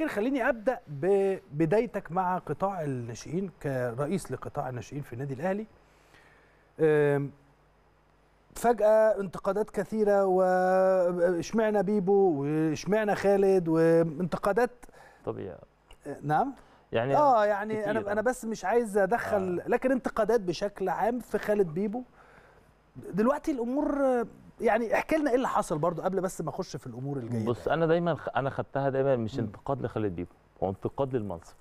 لكن خليني ابدا ببدايتك مع قطاع الناشئين كرئيس لقطاع الناشئين في النادي الاهلي فجأة انتقادات كثيرة واشمعنا بيبو واشمعنا خالد وانتقادات طبيعي نعم يعني اه يعني انا يعني. انا بس مش عايز ادخل آه. لكن انتقادات بشكل عام في خالد بيبو دلوقتي الامور يعني احكي لنا ايه اللي حصل برضو قبل بس ما اخش في الامور الجايه بص انا دايما انا خدتها دايما مش انتقاد لخالد ديب هو انتقاد للمنصب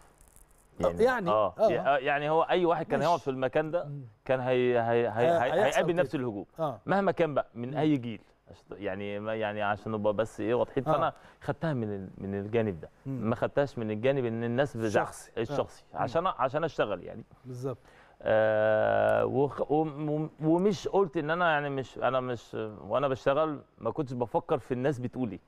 يعني يعني, آه. آه. يعني هو اي واحد كان هيقعد في المكان ده كان هي هي هي آه، هيقابل نفس الهجوم آه. مهما كان بقى من اي جيل يعني يعني عشان نبقى بس ايه واضحين آه. فانا خدتها من من الجانب ده ما خدتهاش من الجانب ان الناس بتزعق الشخصي آه. عشان عشان اشتغل يعني بالظبط آه ومش قلت ان انا يعني مش انا مش وانا بشتغل ما كنتش بفكر في الناس بتقول ايه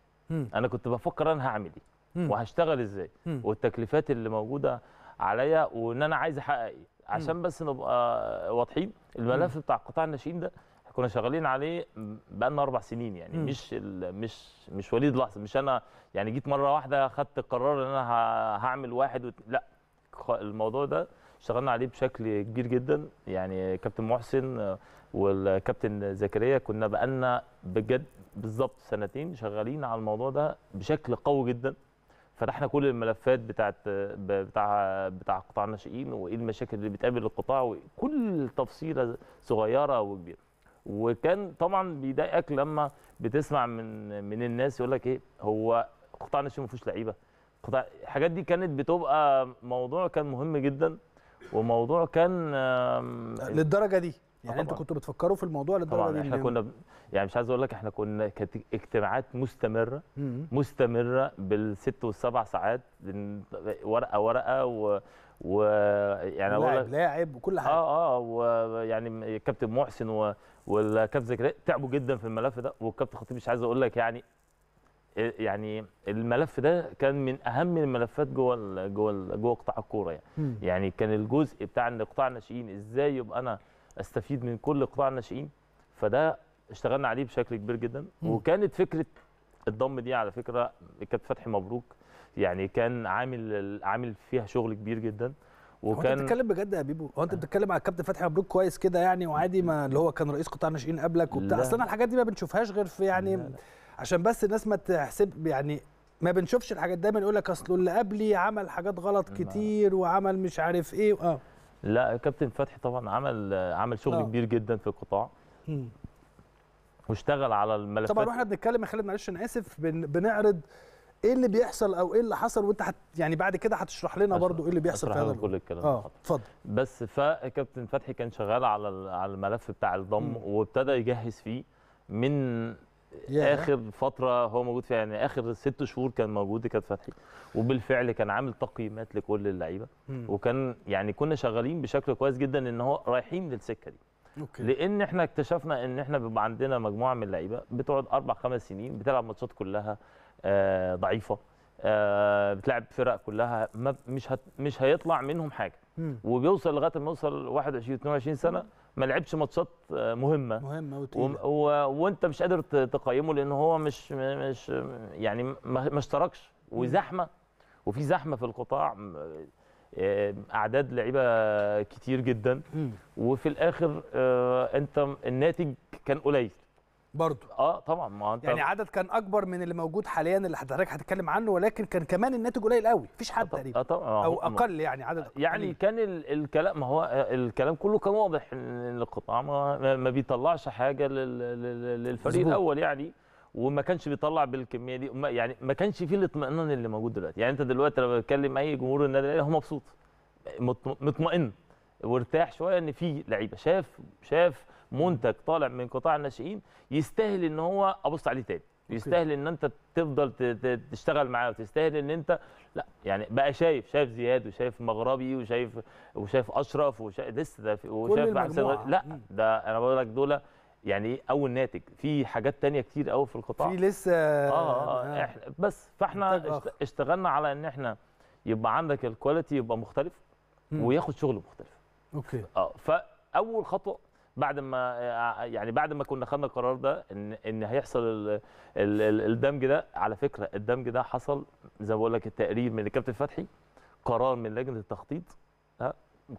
انا كنت بفكر انا هعمل ايه وهشتغل ازاي والتكلفات اللي موجوده عليا وان انا عايز احقق ايه عشان بس نبقى واضحين الملف بتاع قطاع الناشئين ده كنا شغالين عليه بقالنا اربع سنين يعني مش مش مش وليد لحظه مش انا يعني جيت مره واحده خدت قرار ان انا هعمل واحد وت... لا الموضوع ده اشتغلنا عليه بشكل كبير جدا يعني كابتن محسن والكابتن زكريا كنا بقالنا بجد بالظبط سنتين شغالين على الموضوع ده بشكل قوي جدا فتحنا كل الملفات بتاعت بتاع بتاع قطاع الناشئين وايه المشاكل اللي بتقابل القطاع وكل تفصيله صغيره وكبيره وكان طبعا بيضايقك لما بتسمع من من الناس يقول لك ايه هو قطاع الناشئين ما فيهوش لعيبه الحاجات دي كانت بتبقى موضوع كان مهم جدا وموضوع كان للدرجه دي آه، يعني طبعًا. انتوا كنتوا بتفكروا في الموضوع للدرجه طبعًا دي احنا كنا ب... يعني مش عايز اقول لك احنا كنا كانت اجتماعات مستمره مم. مستمره بالست والسبع ساعات ورقه ورقه و ويعني لاعب لاعب وكل حاجه اه اه ويعني كابتن محسن و... والكابتن زكريا تعبوا جدا في الملف ده والكابتن خطيب مش عايز اقول لك يعني يعني الملف ده كان من اهم الملفات جوه جوه جوه قطاع الكوره يعني يعني كان الجزء بتاع ان قطاع الناشئين ازاي يبقى انا استفيد من كل قطاع الناشئين فده اشتغلنا عليه بشكل كبير جدا م. وكانت فكره الضم دي على فكره كانت فتحي مبروك يعني كان عامل عامل فيها شغل كبير جدا وكان انت بتتكلم بجد يا بيبو هو انت آه. بتتكلم على الكابتن فتحي مبروك كويس كده يعني وعادي ما اللي هو كان رئيس قطاع الناشئين قبلك وبتاع اصل انا الحاجات دي ما بنشوفهاش غير في يعني لا لا. عشان بس الناس ما تحسب يعني ما بنشوفش الحاجات دايما يقول لك اصل اللي قبلي عمل حاجات غلط نعم. كتير وعمل مش عارف ايه اه لا كابتن فتحي طبعا عمل عمل شغل أوه. كبير جدا في القطاع واشتغل على الملفات طبعا واحنا بنتكلم يا خالد معلش انا اسف بن... بنعرض ايه اللي بيحصل او ايه اللي حصل وانت حت يعني بعد كده هتشرح لنا برضو ايه اللي بيحصل في هذا كل الكلام اه اتفضل بس فكابتن فتحي كان شغال على على الملف بتاع الضم وابتدى يجهز فيه من اخر فتره هو موجود فيها يعني اخر ست شهور كان موجود كان فتحي وبالفعل كان عامل تقييمات لكل اللعيبه وكان يعني كنا شغالين بشكل كويس جدا ان هو رايحين للسكه دي أوكي. لان احنا اكتشفنا ان احنا بيبقى عندنا مجموعه من اللعيبه بتقعد اربع خمس سنين بتلعب ماتشات كلها آه ضعيفه آه بتلعب فرق كلها ما مش هت مش هيطلع منهم حاجه مم. وبيوصل لغايه ما يوصل 21 22 سنه مم. ما لعبش ماتشات آه، مهمه مهمه و... و... وانت مش قادر تقيمه لان هو مش مش يعني ما, ما اشتركش وزحمه وفي زحمه في القطاع آه، اعداد لعيبه كتير جدا وفي الاخر آه، انت الناتج كان قليل برضه اه طبعا ما انت يعني عدد كان اكبر من اللي موجود حاليا اللي حضرتك هتتكلم عنه ولكن كان كمان الناتج قليل قوي مفيش حد تقريبا آه طبعا او اقل يعني عدد أقل. يعني كان الكلام ما هو آه، الكلام كله كان واضح ان القطاع ما, ما بيطلعش حاجه للفريق الاول يعني وما كانش بيطلع بالكميه دي يعني ما كانش فيه الاطمئنان اللي موجود دلوقتي يعني انت دلوقتي لما بتكلم اي جمهور النادي الاهلي هو مبسوط مطمئن وارتاح شويه ان في لعيبه شاف شاف منتج طالع من قطاع الناشئين يستاهل ان هو ابص عليه تاني يستاهل ان انت تفضل تشتغل معاه وتستاهل ان انت لا يعني بقى شايف شايف زياد وشايف مغربي وشايف وشايف اشرف وشايف لسه ده وشايف احسن لا ده انا بقول لك دول يعني ايه اول ناتج في حاجات تانية كتير قوي في القطاع في لسه اه, آه, آه. آه. بس فاحنا اشتغلنا على ان احنا يبقى عندك الكواليتي يبقى مختلف وياخد شغل مختلف اوكي اه فاول خطوه بعد ما آه، يعني بعد ما كنا خدنا القرار ده ان ان هيحصل الـ الـ الدمج ده على فكره الدمج ده حصل زي ما بقول لك التقرير من الكابتن فتحي قرار من لجنه التخطيط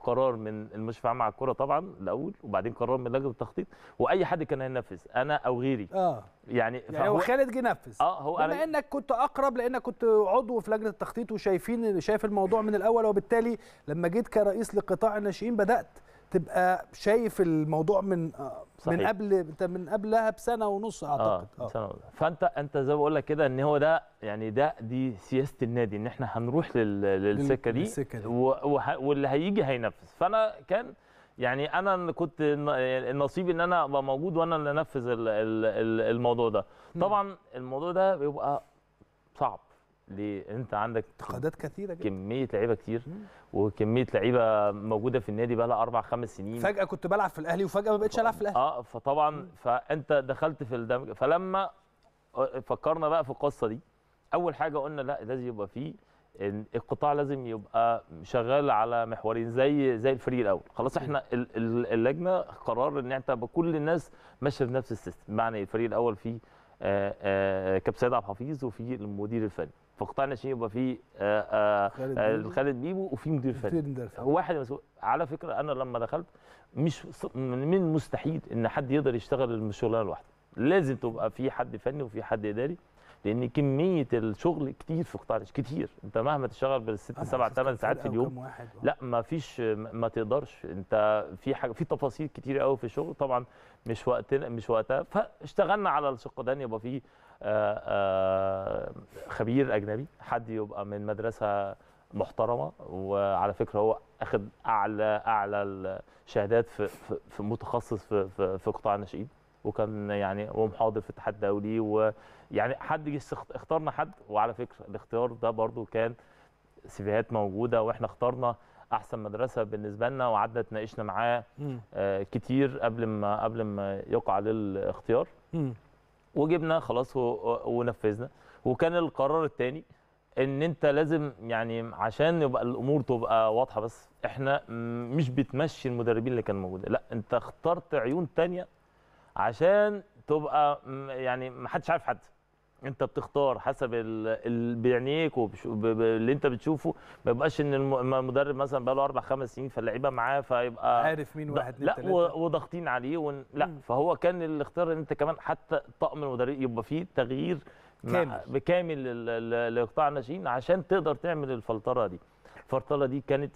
قرار من المشرف العام على الكره طبعا الاول وبعدين قرار من لجنه التخطيط واي حد كان هينفذ انا او غيري اه يعني, يعني هو خالد جه نفذ اه هو بما انك كنت اقرب لانك كنت عضو في لجنه التخطيط وشايفين شايف الموضوع من الاول وبالتالي لما جيت كرئيس لقطاع الناشئين بدات تبقى شايف الموضوع من آه، صحيح. من قبل انت من قبلها بسنه ونص آه، اعتقد اه, آه. سنة ونص. فانت انت زي ما بقول لك كده ان هو ده يعني ده دي سياسه النادي ان احنا هنروح لل... للسكه دي, للسكة دي. و... وه... واللي هيجي هينفذ فانا كان يعني انا كنت النصيب ان انا ابقى موجود وانا اللي انفذ الموضوع ده طبعا الموضوع ده بيبقى صعب ليه انت عندك انتقادات كثيره جدا كميه لعيبه كتير وكميه لعيبه موجوده في النادي بقى لها اربع خمس سنين فجاه كنت بلعب في الاهلي وفجاه ما بقتش العب في الاهلي اه فطبعا مم. فانت دخلت في الدمج فلما فكرنا بقى في القصه دي اول حاجه قلنا لا لازم يبقى فيه القطاع لازم يبقى شغال على محورين زي زي الفريق الاول خلاص احنا اللجنه قرار ان انت كل الناس ماشيه بنفس السيستم بمعنى الفريق الاول فيه آه، آه، كابتن سيد عبد الحفيظ وفي المدير الفني فقطاع شيء يبقى في آه، آه، آه، خالد بيبو وفي مدير فني واحد على فكره انا لما دخلت مش من مستحيل ان حد يقدر يشتغل الشغلانه لوحده لازم تبقى في حد فني وفي حد اداري لان كميه الشغل كتير في قطاع كتير انت مهما تشتغل بالست سبع ثمان ساعات في اليوم لا ما فيش ما تقدرش انت في حاجه في تفاصيل كتير قوي في الشغل طبعا مش وقتنا مش وقتها فاشتغلنا على الشق ده يبقى في آه، آه، خبير اجنبي حد يبقى من مدرسه محترمه وعلى فكره هو اخذ اعلى اعلى الشهادات في في متخصص في في, في قطاع الناشئين وكان يعني هو محاضر في الاتحاد الدولي ويعني حد اختارنا حد وعلى فكره الاختيار ده برضو كان سيفيهات موجوده واحنا اخترنا احسن مدرسه بالنسبه لنا وقعدنا اتناقشنا معاه آه، كتير قبل ما قبل ما يقع للاختيار وجبنا خلاص ونفذنا وكان القرار الثاني ان انت لازم يعني عشان يبقى الامور تبقى واضحه بس احنا مش بتمشي المدربين اللي كانوا موجودين لا انت اخترت عيون تانية عشان تبقى يعني ما حدش عارف حد انت بتختار حسب بعينيك واللي انت بتشوفه ما يبقاش ان المدرب مثلا بقى له اربع خمس سنين فاللعيبه معاه فيبقى عارف مين واحد لا, لا وضاغطين عليه ون... لا مم. فهو كان الاختيار ان انت كمان حتى طقم المدربين يبقى فيه تغيير كامل بكامل لقطاع الناشئين عشان تقدر تعمل الفلتره دي الفلتره دي كانت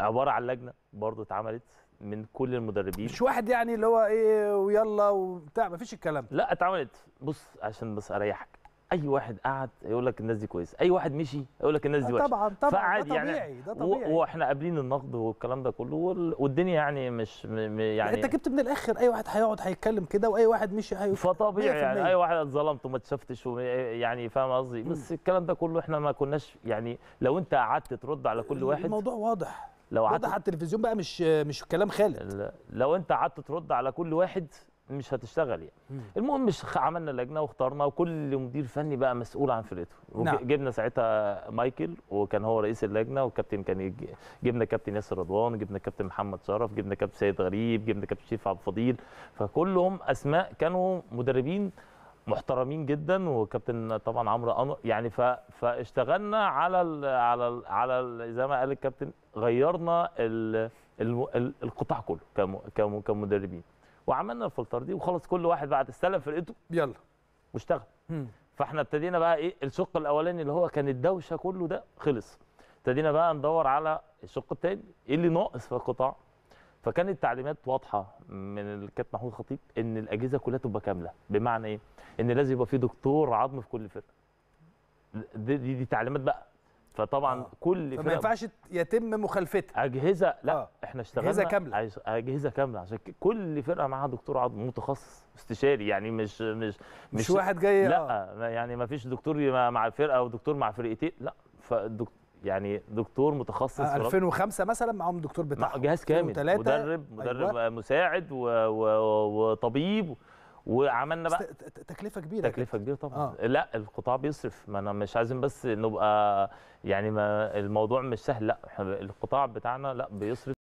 عباره عن لجنه برضه اتعملت من كل المدربين مش واحد يعني اللي هو ايه ويلا وبتاع مفيش الكلام لا اتعملت بص عشان بس اريحك اي واحد قعد يقول لك الناس دي كويسه اي واحد مشي يقول لك الناس دي وحشه طبعا طبعا ده يعني. طبيعي يعني ده طبيعي واحنا قابلين النقد والكلام ده كله والدنيا يعني مش يعني انت جبت من الاخر اي واحد هيقعد هيتكلم كده واي واحد مشي هي فطبيعي يعني اي واحد اتظلمت وما اتشفتش يعني فاهم قصدي بس الكلام ده كله احنا ما كناش يعني لو انت قعدت ترد على كل واحد الموضوع واضح لو قعدت على التلفزيون بقى مش مش كلام خالد لو انت قعدت ترد على كل واحد مش هتشتغل يعني المهم مش عملنا لجنه واخترنا وكل مدير فني بقى مسؤول عن فرقته نعم. جبنا ساعتها مايكل وكان هو رئيس اللجنه والكابتن كان جبنا كابتن ياسر رضوان جبنا كابتن محمد شرف جبنا كابتن سيد غريب جبنا كابتن شريف عبد الفضيل فكلهم اسماء كانوا مدربين محترمين جدا وكابتن طبعا عمرو انور يعني فاشتغلنا على ال على ال على ال زي ما قال الكابتن غيرنا ال ال القطاع كله كمدربين وعملنا الفلتر دي وخلص كل واحد بعد استلم فرقته يلا واشتغل فاحنا ابتدينا بقى ايه الشق الاولاني اللي هو كان الدوشه كله ده خلص ابتدينا بقى ندور على الشق الثاني ايه اللي ناقص في القطاع فكانت التعليمات واضحه من الكابتن محمود خطيب ان الاجهزه كلها تبقى كامله بمعنى ايه ان لازم يبقى في دكتور عظم في كل فرقه دي, دي, دي تعليمات بقى فطبعا آه. كل فرقه ما ينفعش يتم مخالفتها اجهزه لا آه. احنا اشتغلنا اجهزه كامله اجهزه كامله عشان كل فرقه معاها دكتور عظم متخصص استشاري يعني مش مش مش, مش واحد جاي آه. لا آه. يعني ما فيش دكتور مع الفرقه ودكتور مع فرقتين لا فالدكتور يعني دكتور متخصص 2005 مثلا معاهم دكتور بتاع جهاز كامل مدرب مدرب أيوة. مساعد و... و... وطبيب وعملنا بقى تكلفه كبيره تكلفه كبيره طبعا آه. لا القطاع بيصرف ما انا مش عايزين بس نبقى يعني ما الموضوع مش سهل لا القطاع بتاعنا لا بيصرف